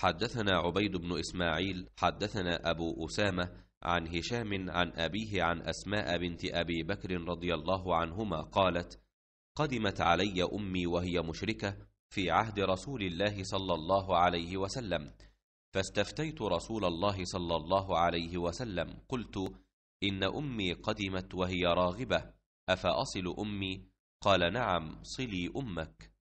حدثنا عبيد بن إسماعيل حدثنا أبو أسامة عن هشام عن أبيه عن أسماء بنت أبي بكر رضي الله عنهما قالت قدمت علي أمي وهي مشركة في عهد رسول الله صلى الله عليه وسلم فاستفتيت رسول الله صلى الله عليه وسلم قلت إن أمي قدمت وهي راغبة أفأصل أمي؟ قال نعم صلي أمك